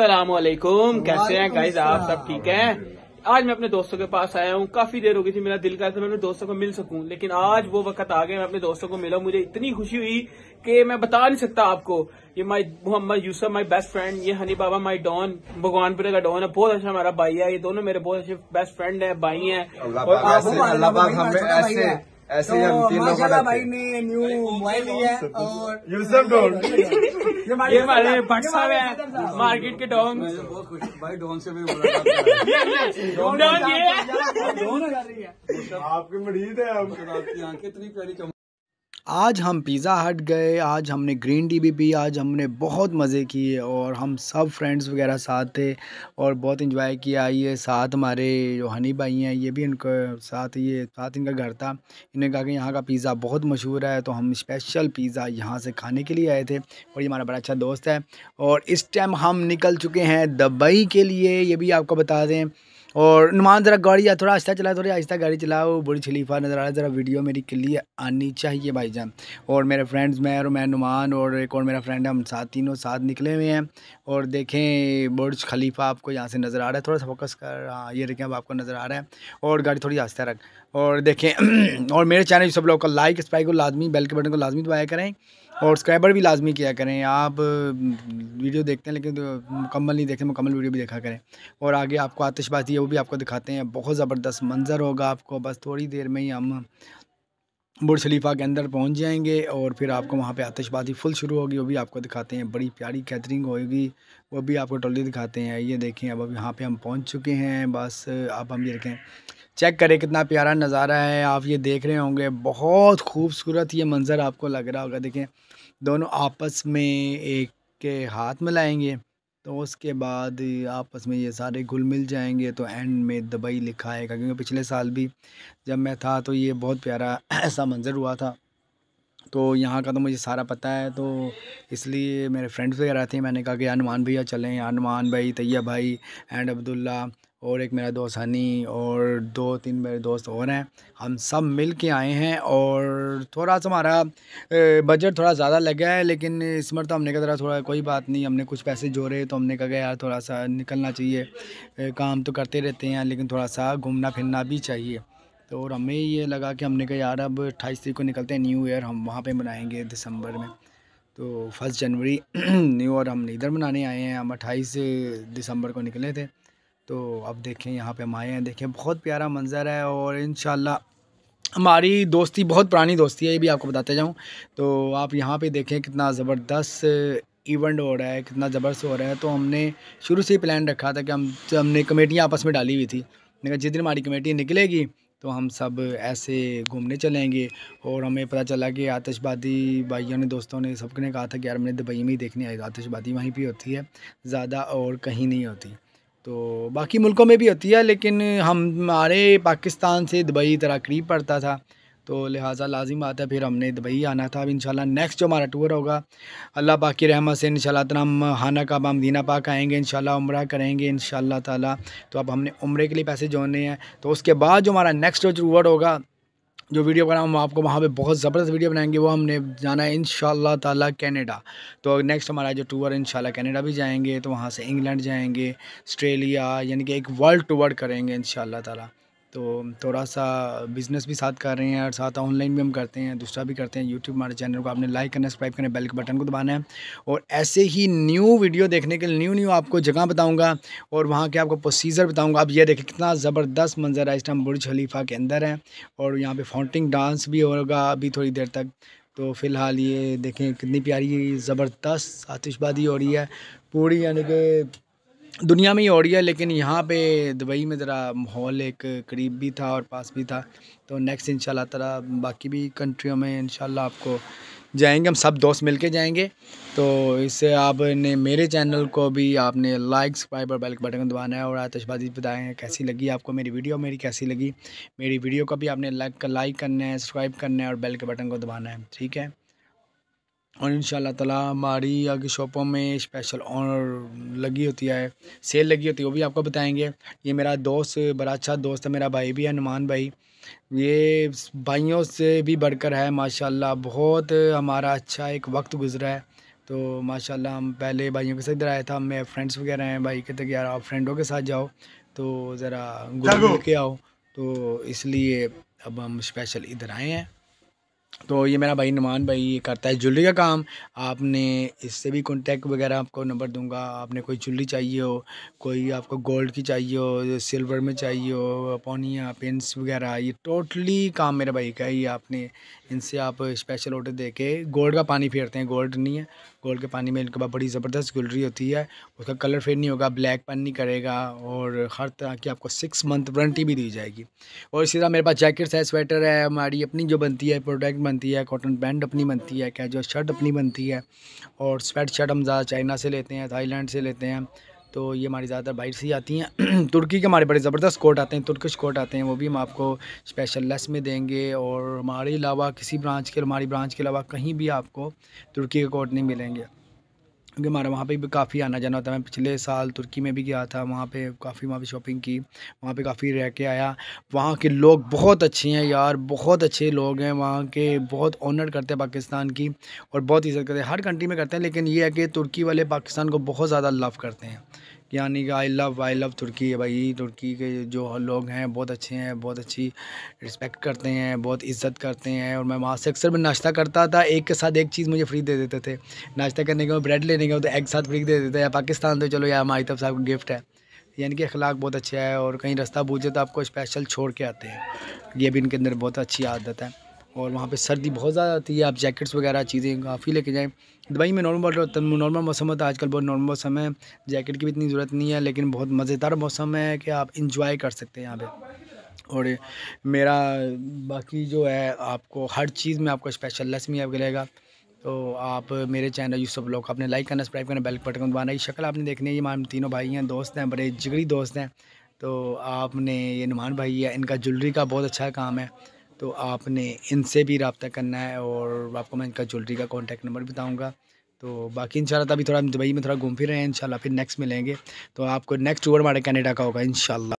वालेकुम कैसे हैं गाइज आप सब ठीक है आज मैं अपने दोस्तों के पास आया हूँ काफी देर हो गई थी मेरा दिल करता तो मैं अपने दोस्तों को मिल सकूं लेकिन आज वो वक्त आ गया मैं अपने दोस्तों को मिला मुझे इतनी खुशी हुई कि मैं बता नहीं सकता आपको ये my Mohammad Yusuf my best friend ये हनी बाबा माई डॉन भगवानपुरे का डॉन है बहुत अच्छा हमारा भाई है ये दोनों मेरे बहुत अच्छे बेस्ट फ्रेंड है भाई है और ऐसे तो हम भाई ने न्यू मोबाइल लिया है और ये ये हमारे है मार्केट के डॉन बहुत खुश भाई डॉन से मेरी डॉन ये रही है आपके मरीज है आपकी आंखें इतनी प्यारी आज हम पिज़्ज़ा हट गए आज हमने ग्रीन टी भी पी आज हमने बहुत मज़े किए और हम सब फ्रेंड्स वगैरह साथ थे और बहुत इन्जॉय किया ये साथ हमारे जो हनी भाई हैं ये भी इनका साथ ये साथ इनका घर था इन्होंने कहा कि यहाँ का पिज़्ज़ा बहुत मशहूर है तो हम स्पेशल पिज़्ज़ा यहाँ से खाने के लिए आए थे और ये हमारा बड़ा अच्छा दोस्त है और इस टाइम हम निकल चुके हैं दुबई के लिए ये भी आपको बता दें और नुमान ज़रा गाड़ी या थोड़ा आहिस्ता चलाओ थोड़ी आहिस्ता गाड़ी चलाओ बुरी शलीफा नज़र आ रहा है ज़रा वीडियो मेरी क्लियर आनी चाहिए भाई जान और मेरे फ्रेंड्स मैं और मैं नुमान और एक और मेरा फ्रेंड हम साथ तीनों साथ निकले हुए हैं और देखें बुर्ज खलीफा आपको यहाँ से नज़र आ रहा है थोड़ा सा फोकस कर हाँ ये देखें अब आपको नज़र आ रहा है और गाड़ी थोड़ी आहिस्ता रख और देखें और मेरे चैनल सब लोग का लाइक स्प्राइक को लाजमी बेल के बटन को लाजमी दबाया करें और सब्सक्राइबर भी लाजमी किया करें आप वीडियो देखते हैं लेकिन तो मुकम्मल नहीं देखते मुकम्मल वीडियो भी देखा करें और आगे आपको आतिशबाजी है वो भी आपको दिखाते हैं बहुत ज़बरदस्त मंज़र होगा आपको बस थोड़ी देर में ही हम बुर शलीफा के अंदर पहुंच जाएंगे और फिर आपको वहाँ पे आतिशबाजी फुल शुरू होगी वो भी आपको दिखाते हैं बड़ी प्यारी कैटरिंग होगी वो भी आपको टोली दिखाते हैं ये देखें अब अब यहाँ पे हम पहुंच चुके हैं बस आप हम ये देखें चेक करें कितना प्यारा नज़ारा है आप ये देख रहे होंगे बहुत खूबसूरत ये मंज़र आपको लग रहा होगा देखें दोनों आपस में एक के हाथ लाएँगे तो उसके बाद आपस में ये सारे घुल मिल जाएंगे तो एंड में दुबई लिखा आएगा क्योंकि पिछले साल भी जब मैं था तो ये बहुत प्यारा ऐसा मंज़र हुआ था तो यहाँ का तो मुझे सारा पता है तो इसलिए मेरे फ्रेंड्स वगैरह थे मैंने कहा कि हनुमान भैया चलें हनुमान भाई तैया भाई एंड अब्दुल्ला और एक मेरा दोस्त हनी और दो तीन मेरे दोस्त और हैं हम सब मिल के आए हैं और थोड़ा सा हमारा बजट थोड़ा ज़्यादा लग गया है लेकिन इस तो हमने कहा जरा थोड़ा कोई बात नहीं हमने कुछ पैसे जोड़े तो हमने कहा यार थोड़ा सा निकलना चाहिए काम तो करते रहते हैं लेकिन थोड़ा सा घूमना फिरना भी चाहिए तो और हमें ये लगा कि हमने कहा यार अब अट्ठाईस तारीख को निकलते हैं न्यू ईयर हम वहाँ पे मनाएंगे दिसंबर में तो फर्स्ट जनवरी न्यू ईयर हम इधर मनाने आए हैं हम अट्ठाईस दिसंबर को निकले थे तो अब देखें यहाँ पे हम आए हैं देखें बहुत प्यारा मंज़र है और इन हमारी दोस्ती बहुत पुरानी दोस्ती है ये भी आपको बताते जाऊँ तो आप यहाँ पर देखें कितना ज़बरदस्त इवेंट हो रहा है कितना ज़बरदस्त हो रहा है तो हमने शुरू से ही प्लान रखा था कि हम हमने कमेटियाँ आपस में डाली हुई थी जिस दिन हमारी कमेटी निकलेगी तो हम सब ऐसे घूमने चलेंगे और हमें पता चला कि आतिशबादी भाइयों ने दोस्तों ने सब ने कहा था कि यार मैंने दुबई में ही देखने आई आतिशबादी वहीं पर होती है ज़्यादा और कहीं नहीं होती तो बाकी मुल्कों में भी होती है लेकिन हम हमारे पाकिस्तान से दुबई तरह करीब पड़ता था तो लिहाजा लाजिम बात है फिर हमने दुबई आना था अब शाला नेक्स्ट जो हमारा टूर होगा अल्लाह पाक की रहमत से इंशाल्लाह तला हम हाना का दीना पाक आएंगे इंशाल्लाह उम्र करेंगे इंशाल्लाह ताला तो अब हमने उम्र के लिए पैसे जोड़ने हैं तो उसके बाद जो हमारा नेक्स्ट जो टूर होगा जो वीडियो बना हम आपको वहाँ पे बहुत ज़बरदस्त वीडियो बनाएंगे वो हमने जाना है इन ताला कनाडा तो नेक्स्ट हमारा जो टूर इन कैनेडा भी जाएंगे तो वहाँ से इंग्लैंड जाएंगे ऑस्ट्रेलिया यानी कि एक वर्ल्ड टूर करेंगे इन ताला तो थोड़ा सा बिज़नेस भी साथ कर रहे हैं और साथ ऑनलाइन भी हम करते हैं दूसरा भी करते हैं यूट्यूब हमारे चैनल को आपने लाइक करना सब्सक्राइब करना बेल के बटन को दबाना है और ऐसे ही न्यू वीडियो देखने के लिए न्यू न्यू आपको जगह बताऊँगा और वहाँ के आपको प्रोसीजर बताऊँगा आप ये देखें कितना ज़बरदस्त मंजर है इस टाइम बुरज खलीफा के अंदर है और यहाँ पर फाउंटिंग डांस भी होगा अभी थोड़ी देर तक तो फ़िलहाल ये देखें कितनी प्यारी ज़बरदस्त आतिशबाजी हो रही है पूरी यानी कि दुनिया में ही ऑडिया लेकिन यहाँ पे दुबई में ज़रा माहौल एक करीब भी था और पास भी था तो नेक्स्ट इन तरह बाकी भी कंट्रियों में इन आपको जाएंगे हम सब दोस्त मिलके जाएंगे तो इससे आपने मेरे चैनल को भी आपने लाइक सब्सक्राइब और बेल बटन दबाना है और आतशबाजी बताएँ कैसी लगी आपको मेरी वीडियो मेरी कैसी लगी मेरी वीडियो को भी आपने लाइक लाइक करना है सब्सक्राइब करना है और बेल के बटन को दबाना है ठीक है और इन ताला हमारी आगे शॉपों में स्पेशल ऑनर लगी होती है सेल लगी होती है वो भी आपको बताएंगे ये मेरा दोस्त बड़ा अच्छा दोस्त है मेरा भाई भी है नुमान भाई ये भाइयों से भी बढ़कर है माशाल्लाह बहुत हमारा अच्छा एक वक्त गुजरा है तो माशाल्लाह हम पहले भाइयों के साथ इधर आया था मैं फ्रेंड्स वगैरह हैं भाई कहते यार आप फ्रेंडों के साथ जाओ तो ज़रा घूम के आओ तो इसलिए अब हम स्पेशल इधर आए हैं तो ये मेरा भाई नुमान भाई ये करता है ज्वेलरी का काम आपने इससे भी कॉन्टैक्ट वगैरह आपको नंबर दूंगा आपने कोई ज्वेलरी चाहिए हो कोई आपको गोल्ड की चाहिए हो सिल्वर में चाहिए हो पौनिया पेंस वगैरह ये टोटली काम मेरे भाई का है आपने इनसे आप स्पेशल ऑर्डर दे के गोल्ड का पानी फेरते हैं गोल्ड नहीं है गोल्ड के पानी में इनके पास बड़ी ज़बरदस्त ज्वेलरी होती है उसका कलर फेड नहीं होगा ब्लैक पन नहीं करेगा और हर तरह की आपको सिक्स मंथ वारंटी भी दी जाएगी और इसी तरह मेरे पास जैकेट्स है स्वेटर है हमारी अपनी जो बनती है प्रोडक्ट बनती है कॉटन पैंट अपनी बनती है कैजुअल शर्ट अपनी बनती है और स्वेट शर्ट हम ज़्यादा चाइना से लेते हैं थाईलैंड से लेते हैं तो ये हमारी ज़्यादातर बाइट से ही आती हैं तुर्की के हमारे बड़े ज़बरदस्त कोट आते हैं तुर्किश कोट आते हैं वो भी हम आपको स्पेशल लेस में देंगे और हमारे अलावा किसी ब्रांच के हमारी ब्रांच के अलावा कहीं भी आपको तुर्की के कोट नहीं मिलेंगे क्योंकि हमारा वहाँ पे भी काफ़ी आना जाना होता है मैं पिछले साल तुर्की में भी गया था वहाँ पे काफ़ी वहाँ पे शॉपिंग की वहाँ पे काफ़ी रह के आया वहाँ के लोग बहुत अच्छे हैं यार बहुत अच्छे लोग हैं वहाँ के बहुत ऑनर करते हैं पाकिस्तान की और बहुत इज्जत करते हैं हर कंट्री में करते हैं लेकिन ये है कि तुर्की वाले पाकिस्तान को बहुत ज़्यादा लव करते हैं यानी कि आई लव आई लव तुर्की है भाई तुर्की के जो लोग हैं बहुत अच्छे हैं बहुत अच्छी रिस्पेक्ट करते हैं बहुत इज्जत करते हैं और मैं वहाँ से अक्सर मैं नाश्ता करता था एक के साथ एक चीज़ मुझे फ्री दे देते थे नाश्ता करने के बाद ब्रेड लेने के तो एक साथ फ्री दे देते या पाकिस्तान तो चलो यार हमारी तरफ साहब गिफ्ट है यानी कि अखलाक बहुत अच्छा है और कहीं रास्ता बूझे तो आपको स्पेशल छोड़ के आते हैं ये भी इनके अंदर बहुत अच्छी आदत है और वहाँ पे सर्दी बहुत ज़्यादा आती है आप जैकेट्स वगैरह चीज़ें काफ़ी लेके जाएं दुबई में नॉर्मल नॉर्मल मौसम होता है आजकल बहुत नॉर्मल मौसम है जैकेट की भी इतनी ज़रूरत नहीं है लेकिन बहुत मज़ेदार मौसम है कि आप इंजॉय कर सकते हैं यहाँ पे और मेरा बाकी जो है आपको हर चीज़ में आपको स्पेशल लेस में आपको तो आप मेरे चैनल यूसुफ लोग आपने लाइक करना सब्सक्राइब करना बेल बटन दबाना ये शक्ल आपने देखने ये मान तीनों भाई हैं दोस्त हैं बड़े जिगरी दोस्त हैं तो आपने ये नुमान भाई है इनका ज्वेलरी का बहुत अच्छा काम है तो आपने इनसे भी रबता करना है और आपको मैं इनका ज्वेलरी का कॉन्टैक्ट नंबर बताऊँगा तो बाकी इन अभी थोड़ा दुबई में थोड़ा घूम फिर रहे हैं इन फिर नेक्स्ट मिलेंगे तो आपको नेक्स्ट टूर हमारे कनाडा का होगा इन